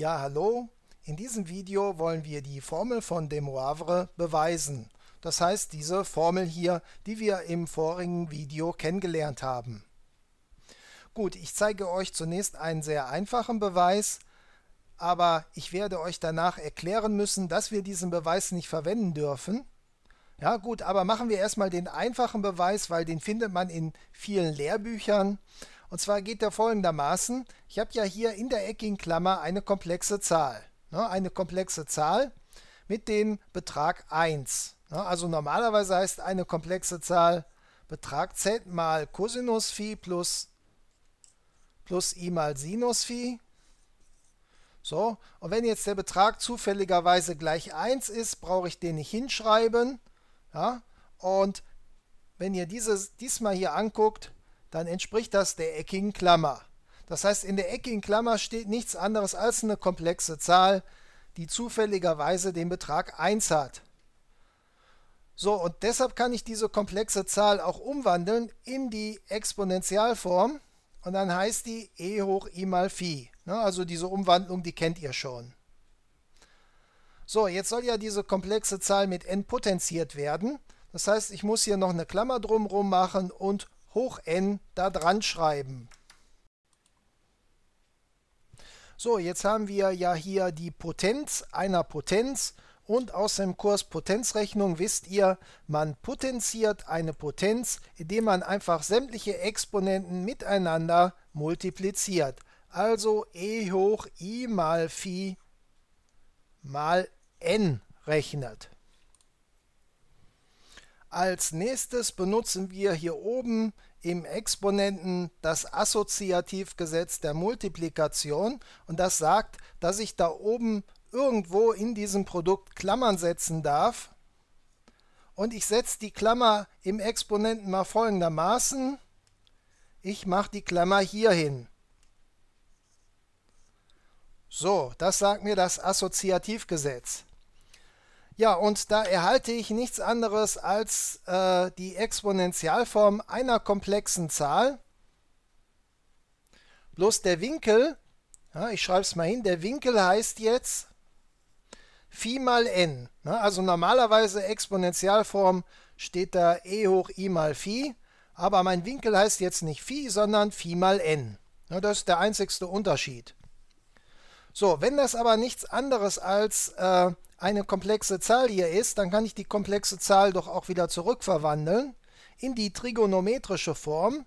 Ja, hallo. In diesem Video wollen wir die Formel von De Moivre beweisen. Das heißt, diese Formel hier, die wir im vorigen Video kennengelernt haben. Gut, ich zeige euch zunächst einen sehr einfachen Beweis, aber ich werde euch danach erklären müssen, dass wir diesen Beweis nicht verwenden dürfen. Ja gut, aber machen wir erstmal den einfachen Beweis, weil den findet man in vielen Lehrbüchern und zwar geht der folgendermaßen. Ich habe ja hier in der eckigen Klammer eine komplexe Zahl. Ne? Eine komplexe Zahl mit dem Betrag 1. Ne? Also normalerweise heißt eine komplexe Zahl Betrag z mal Cosinus phi plus, plus i mal Sinus phi. So, und wenn jetzt der Betrag zufälligerweise gleich 1 ist, brauche ich den nicht hinschreiben. Ja? Und wenn ihr dieses diesmal hier anguckt, dann entspricht das der eckigen Klammer. Das heißt, in der eckigen Klammer steht nichts anderes als eine komplexe Zahl, die zufälligerweise den Betrag 1 hat. So, und deshalb kann ich diese komplexe Zahl auch umwandeln in die Exponentialform und dann heißt die e hoch i mal phi. Ne, also diese Umwandlung, die kennt ihr schon. So, jetzt soll ja diese komplexe Zahl mit n potenziert werden. Das heißt, ich muss hier noch eine Klammer drumherum machen und hoch n da dran schreiben. So, jetzt haben wir ja hier die Potenz einer Potenz und aus dem Kurs Potenzrechnung wisst ihr, man potenziert eine Potenz, indem man einfach sämtliche Exponenten miteinander multipliziert. Also e hoch i mal phi mal n rechnet. Als nächstes benutzen wir hier oben im Exponenten das Assoziativgesetz der Multiplikation und das sagt, dass ich da oben irgendwo in diesem Produkt Klammern setzen darf. Und ich setze die Klammer im Exponenten mal folgendermaßen. Ich mache die Klammer hier hin. So, das sagt mir das Assoziativgesetz. Ja, und da erhalte ich nichts anderes als äh, die Exponentialform einer komplexen Zahl. Bloß der Winkel, ja, ich schreibe es mal hin, der Winkel heißt jetzt Phi mal n. Ne? Also normalerweise Exponentialform steht da e hoch i mal Phi, aber mein Winkel heißt jetzt nicht Phi, sondern Phi mal n. Ne? Das ist der einzigste Unterschied. So, wenn das aber nichts anderes als äh, eine komplexe Zahl hier ist, dann kann ich die komplexe Zahl doch auch wieder zurückverwandeln in die trigonometrische Form.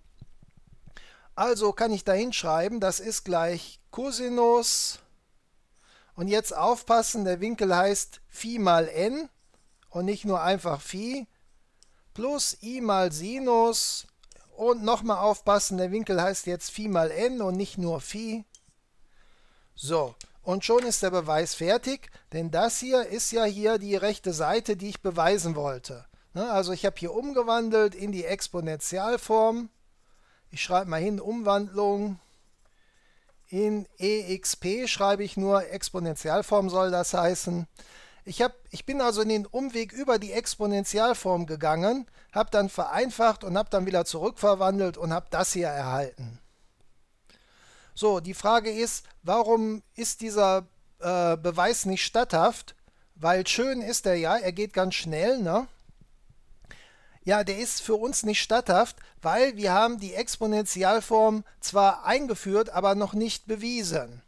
Also kann ich da hinschreiben, das ist gleich Cosinus. Und jetzt aufpassen, der Winkel heißt Phi mal n und nicht nur einfach Phi plus i mal Sinus. Und nochmal aufpassen, der Winkel heißt jetzt Phi mal n und nicht nur Phi so, und schon ist der Beweis fertig, denn das hier ist ja hier die rechte Seite, die ich beweisen wollte. Ne, also ich habe hier umgewandelt in die Exponentialform. Ich schreibe mal hin, Umwandlung. In EXP schreibe ich nur, Exponentialform soll das heißen. Ich, hab, ich bin also in den Umweg über die Exponentialform gegangen, habe dann vereinfacht und habe dann wieder zurückverwandelt und habe das hier erhalten. So, die Frage ist, warum ist dieser äh, Beweis nicht statthaft? Weil schön ist er ja, er geht ganz schnell, ne? Ja, der ist für uns nicht statthaft, weil wir haben die Exponentialform zwar eingeführt, aber noch nicht bewiesen.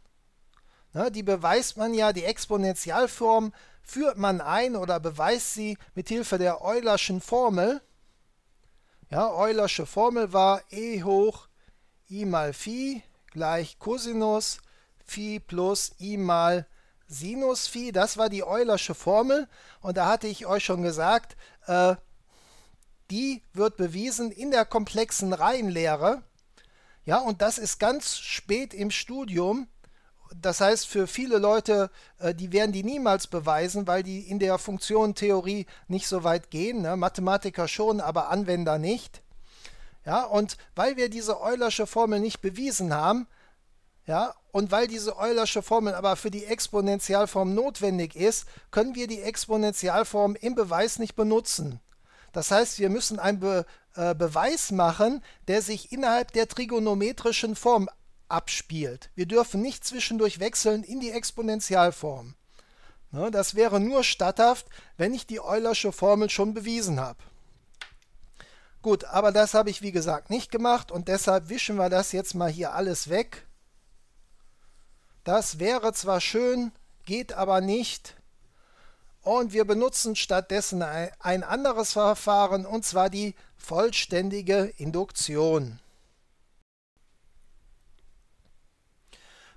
Ne, die beweist man ja, die Exponentialform führt man ein oder beweist sie mit Hilfe der Eulerschen Formel. Ja, Eulersche Formel war E hoch I mal Phi gleich Cosinus Phi plus I mal Sinus Phi. Das war die Eulersche Formel und da hatte ich euch schon gesagt, äh, die wird bewiesen in der komplexen Reihenlehre. Ja, und das ist ganz spät im Studium. Das heißt, für viele Leute, äh, die werden die niemals beweisen, weil die in der Funktionentheorie nicht so weit gehen. Ne? Mathematiker schon, aber Anwender nicht. Ja, und weil wir diese Eulersche Formel nicht bewiesen haben, ja, und weil diese Eulersche Formel aber für die Exponentialform notwendig ist, können wir die Exponentialform im Beweis nicht benutzen. Das heißt, wir müssen einen Be äh, Beweis machen, der sich innerhalb der trigonometrischen Form abspielt. Wir dürfen nicht zwischendurch wechseln in die Exponentialform. Ne, das wäre nur statthaft, wenn ich die Eulersche Formel schon bewiesen habe. Gut, aber das habe ich wie gesagt nicht gemacht und deshalb wischen wir das jetzt mal hier alles weg. Das wäre zwar schön, geht aber nicht. Und wir benutzen stattdessen ein anderes Verfahren und zwar die vollständige Induktion.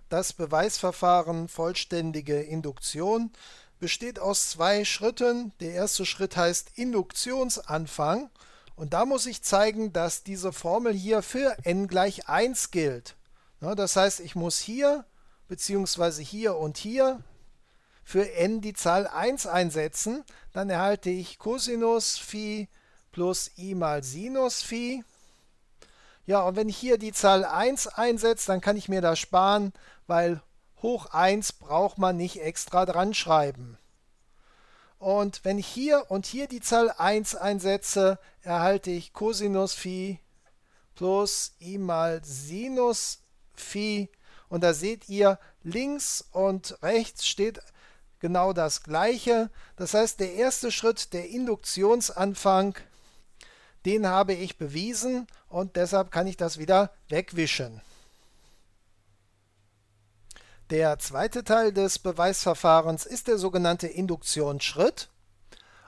Das Beweisverfahren vollständige Induktion besteht aus zwei Schritten. Der erste Schritt heißt Induktionsanfang. Und da muss ich zeigen, dass diese Formel hier für n gleich 1 gilt. Ne, das heißt, ich muss hier bzw. hier und hier für n die Zahl 1 einsetzen. Dann erhalte ich Cosinus phi plus i mal Sinus phi. Ja, und wenn ich hier die Zahl 1 einsetze, dann kann ich mir das sparen, weil hoch 1 braucht man nicht extra dran schreiben. Und wenn ich hier und hier die Zahl 1 einsetze, erhalte ich Cosinus Phi plus I mal Sinus Phi. Und da seht ihr, links und rechts steht genau das gleiche. Das heißt, der erste Schritt, der Induktionsanfang, den habe ich bewiesen und deshalb kann ich das wieder wegwischen. Der zweite Teil des Beweisverfahrens ist der sogenannte Induktionsschritt.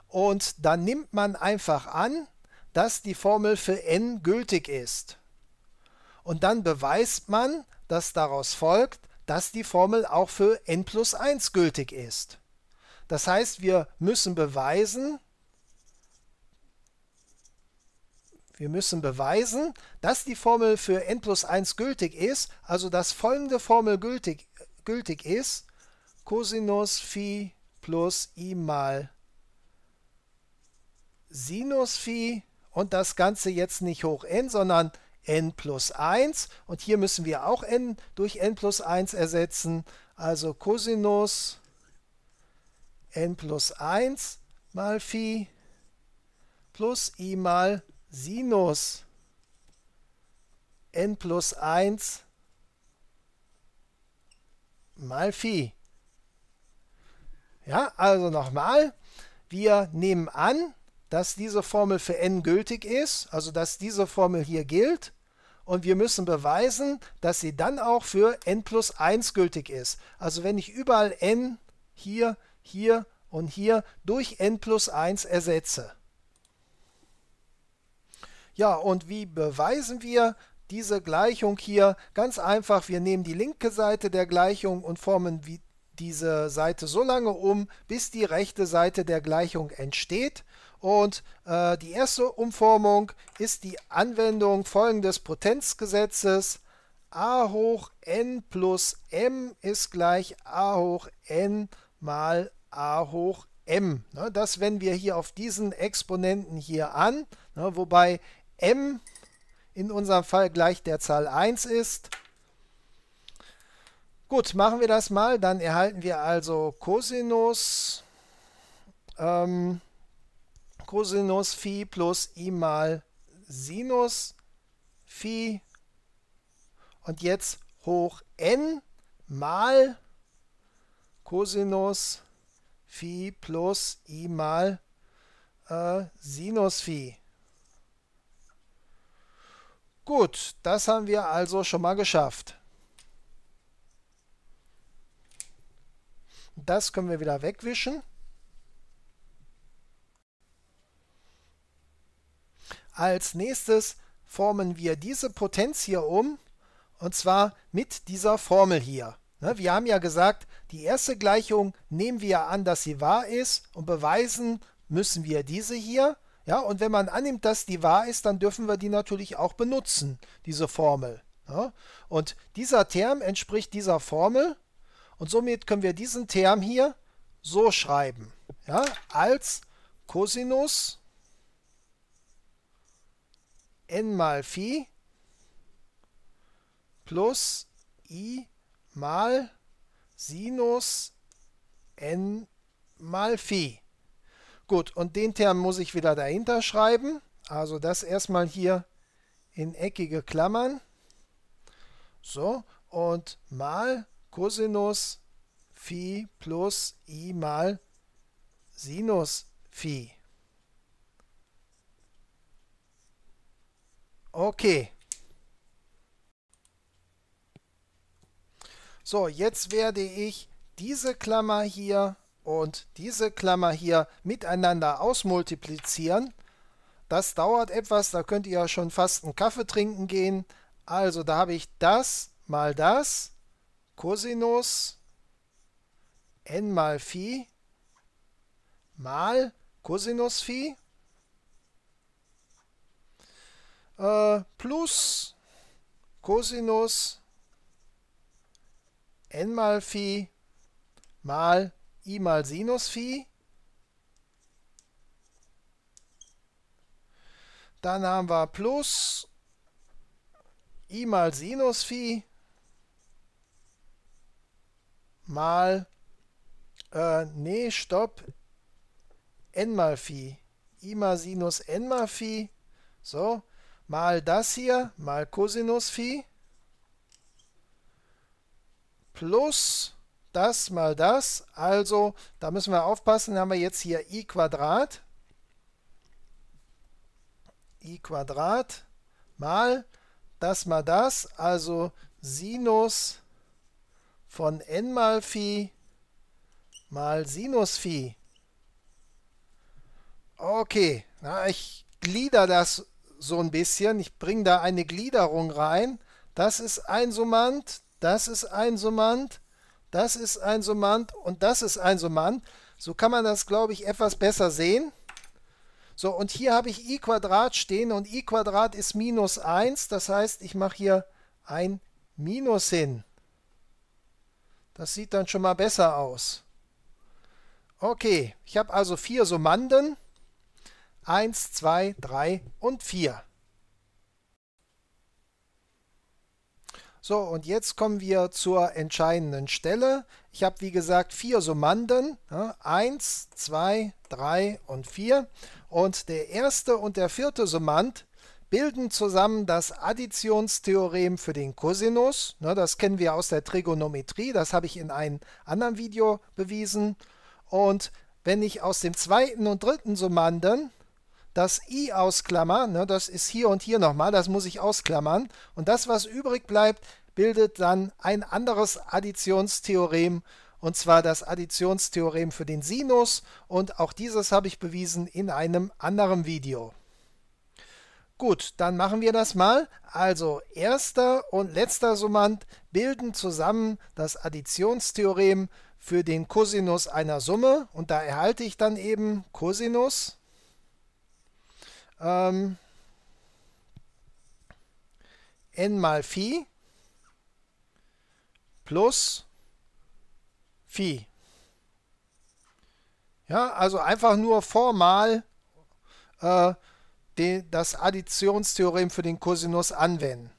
Und dann nimmt man einfach an, dass die Formel für n gültig ist. Und dann beweist man, dass daraus folgt, dass die Formel auch für n plus 1 gültig ist. Das heißt, wir müssen beweisen, wir müssen beweisen, dass die Formel für n plus 1 gültig ist, also dass folgende Formel gültig gültig ist, Cosinus Phi plus I mal Sinus Phi und das Ganze jetzt nicht hoch n, sondern n plus 1 und hier müssen wir auch n durch n plus 1 ersetzen, also Cosinus n plus 1 mal Phi plus i mal Sinus n plus 1 mal mal Phi. Ja, also nochmal, wir nehmen an, dass diese Formel für n gültig ist, also dass diese Formel hier gilt und wir müssen beweisen, dass sie dann auch für n plus 1 gültig ist. Also wenn ich überall n hier, hier und hier durch n plus 1 ersetze. Ja, und wie beweisen wir, diese Gleichung hier ganz einfach, wir nehmen die linke Seite der Gleichung und formen wie diese Seite so lange um, bis die rechte Seite der Gleichung entsteht. Und äh, die erste Umformung ist die Anwendung folgendes Potenzgesetzes. a hoch n plus m ist gleich a hoch n mal a hoch m. Ne, das wenden wir hier auf diesen Exponenten hier an, ne, wobei m in unserem Fall gleich der Zahl 1 ist. Gut, machen wir das mal. Dann erhalten wir also Cosinus, ähm, Cosinus Phi plus I mal Sinus Phi und jetzt hoch n mal Cosinus Phi plus I mal äh, Sinus Phi. Gut, das haben wir also schon mal geschafft. Das können wir wieder wegwischen. Als nächstes formen wir diese Potenz hier um, und zwar mit dieser Formel hier. Ne, wir haben ja gesagt, die erste Gleichung nehmen wir an, dass sie wahr ist und beweisen müssen wir diese hier. Ja, und wenn man annimmt, dass die wahr ist, dann dürfen wir die natürlich auch benutzen, diese Formel. Ja? Ne? Und dieser Term entspricht dieser Formel und somit können wir diesen Term hier so schreiben. Ja? Als Cosinus n mal phi plus i mal Sinus n mal phi. Gut, und den Term muss ich wieder dahinter schreiben. Also das erstmal hier in eckige Klammern. So, und mal Cosinus Phi plus I mal Sinus Phi. Okay. So, jetzt werde ich diese Klammer hier und diese Klammer hier miteinander ausmultiplizieren. Das dauert etwas, da könnt ihr ja schon fast einen Kaffee trinken gehen. Also da habe ich das mal das, Cosinus n mal Phi mal Cosinus Phi äh, plus Cosinus n mal Phi mal i mal Sinus Phi. Dann haben wir plus i mal Sinus Phi mal, äh, nee, stopp, n mal Phi. i mal Sinus n mal Phi. So, mal das hier, mal Cosinus Phi plus das mal das. Also da müssen wir aufpassen, haben wir jetzt hier i Quadrat i Quadrat mal das mal das, also Sinus von n mal phi mal Sinus phi. Okay, na, ich glieder das so ein bisschen, ich bringe da eine Gliederung rein. Das ist ein Summand, das ist ein Summand, das ist ein Summand und das ist ein Summand. So kann man das, glaube ich, etwas besser sehen. So, und hier habe ich i Quadrat stehen und i Quadrat ist minus 1. Das heißt, ich mache hier ein Minus hin. Das sieht dann schon mal besser aus. Okay, ich habe also vier Summanden. 1, 2, 3 und 4. So, und jetzt kommen wir zur entscheidenden Stelle. Ich habe, wie gesagt, vier Summanden. Ja, ne? eins, zwei, drei und vier. Und der erste und der vierte Summand bilden zusammen das Additionstheorem für den Cosinus. Ne, das kennen wir aus der Trigonometrie. Das habe ich in einem anderen Video bewiesen. Und wenn ich aus dem zweiten und dritten Summanden das i ausklammern, ne, das ist hier und hier nochmal, das muss ich ausklammern. Und das, was übrig bleibt, bildet dann ein anderes Additionstheorem, und zwar das Additionstheorem für den Sinus. Und auch dieses habe ich bewiesen in einem anderen Video. Gut, dann machen wir das mal. Also erster und letzter Summand bilden zusammen das Additionstheorem für den Cosinus einer Summe und da erhalte ich dann eben Cosinus ähm, n mal Phi plus Phi. Ja, also einfach nur formal äh, die, das Additionstheorem für den Cosinus anwenden.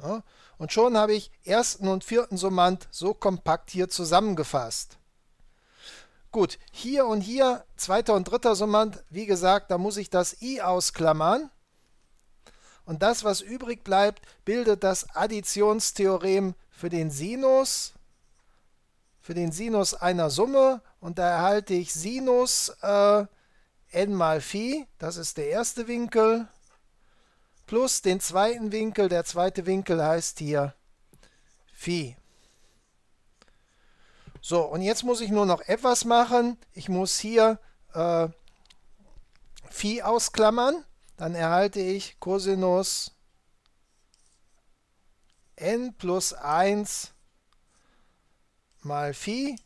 Ja, und schon habe ich ersten und vierten Summand so kompakt hier zusammengefasst. Gut, hier und hier, zweiter und dritter Summand, wie gesagt, da muss ich das i ausklammern. Und das, was übrig bleibt, bildet das Additionstheorem für den Sinus, für den Sinus einer Summe. Und da erhalte ich Sinus äh, n mal phi, das ist der erste Winkel, plus den zweiten Winkel. Der zweite Winkel heißt hier phi. So, und jetzt muss ich nur noch etwas machen. Ich muss hier äh, Phi ausklammern. Dann erhalte ich Cosinus n plus 1 mal Phi.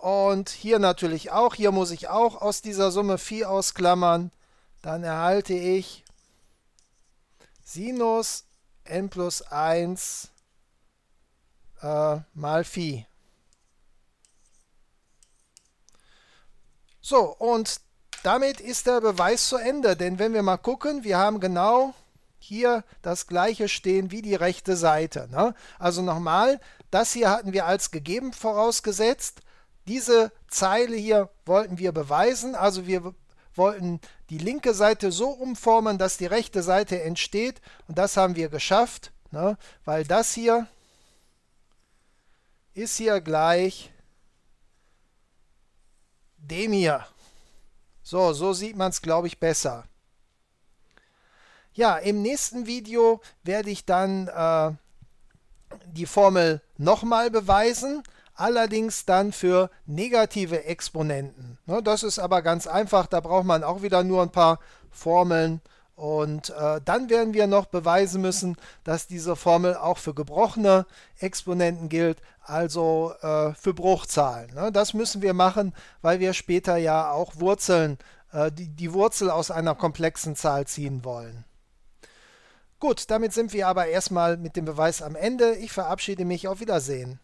Und hier natürlich auch. Hier muss ich auch aus dieser Summe Phi ausklammern. Dann erhalte ich Sinus n plus 1 äh, mal Phi. So, und damit ist der Beweis zu Ende, denn wenn wir mal gucken, wir haben genau hier das gleiche stehen wie die rechte Seite. Ne? Also nochmal, das hier hatten wir als gegeben vorausgesetzt. Diese Zeile hier wollten wir beweisen, also wir wollten die linke Seite so umformen, dass die rechte Seite entsteht und das haben wir geschafft, ne? weil das hier ist hier gleich dem hier. So, so sieht man es, glaube ich, besser. Ja, im nächsten Video werde ich dann äh, die Formel nochmal beweisen, allerdings dann für negative Exponenten. Ne, das ist aber ganz einfach, da braucht man auch wieder nur ein paar Formeln und äh, dann werden wir noch beweisen müssen, dass diese Formel auch für gebrochene Exponenten gilt, also äh, für Bruchzahlen. Ne? Das müssen wir machen, weil wir später ja auch Wurzeln, äh, die, die Wurzel aus einer komplexen Zahl ziehen wollen. Gut, damit sind wir aber erstmal mit dem Beweis am Ende. Ich verabschiede mich, auf Wiedersehen.